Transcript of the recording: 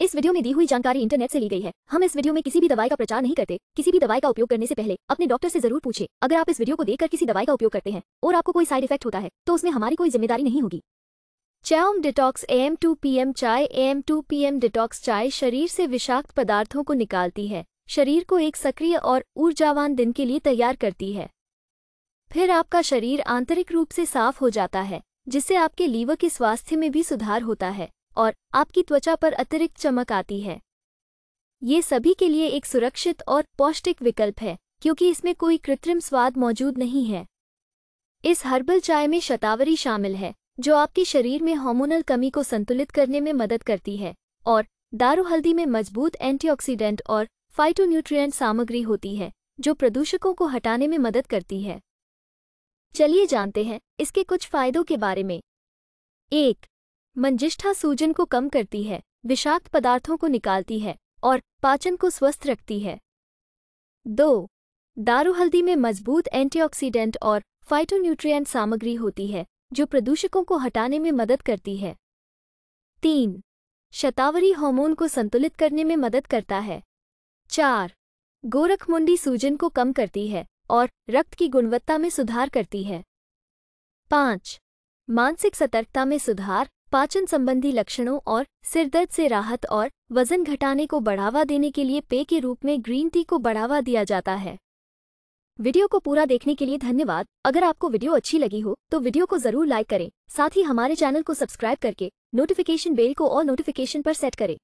इस वीडियो में दी हुई जानकारी इंटरनेट से ली गई है हम इस वीडियो में किसी भी दवाई का प्रचार नहीं करते किसी भी दवाई का उपयोग करने से पहले अपने डॉक्टर से जरूर पूछे अगर आप इस वीडियो को देखकर किसी दवाई का उपयोग करते हैं और आपको कोई साइड इफेक्ट होता है तो उसमें हमारी कोई जिम्मेदारी नहीं होगी चैम detox M two P M चाय M two P M detox चाय शरीर से विषाक्त पदार्थों को निकालती है शरीर को एक सक्रिय और ऊर्जावान दिन के लिए तैयार करती है फिर आपका शरीर आंतरिक रूप से साफ हो जाता है जिससे आपके लीवर के स्वास्थ्य में भी सुधार होता है और आपकी त्वचा पर अतिरिक्त चमक आती है ये सभी के लिए एक सुरक्षित और पौष्टिक विकल्प है क्योंकि इसमें कोई कृत्रिम स्वाद मौजूद नहीं है इस हर्बल चाय में शतावरी शामिल है जो आपके शरीर में हार्मोनल कमी को संतुलित करने में मदद करती है और दारू हल्दी में मजबूत एंटीऑक्सीडेंट और फाइटोन्यूट्रिएंट सामग्री होती है जो प्रदूषकों को हटाने में मदद करती है चलिए जानते हैं इसके कुछ फायदों के बारे में एक मंजिष्ठा सूजन को कम करती है विषाक्त पदार्थों को निकालती है और पाचन को स्वस्थ रखती है दो दारू हल्दी में मजबूत एंटीऑक्सीडेंट और फाइटोन्यूट्रिएंट सामग्री होती है जो प्रदूषकों को हटाने में मदद करती है तीन शतावरी हार्मोन को संतुलित करने में मदद करता है चार गोरखमुंडी सूजन को कम करती है और रक्त की गुणवत्ता में सुधार करती है पाँच मानसिक सतर्कता में सुधार पाचन संबंधी लक्षणों और सिरदर्द से राहत और वजन घटाने को बढ़ावा देने के लिए पेय के रूप में ग्रीन टी को बढ़ावा दिया जाता है वीडियो को पूरा देखने के लिए धन्यवाद अगर आपको वीडियो अच्छी लगी हो तो वीडियो को जरूर लाइक करें साथ ही हमारे चैनल को सब्सक्राइब करके नोटिफिकेशन बेल को और नोटिफिकेशन पर सेट करें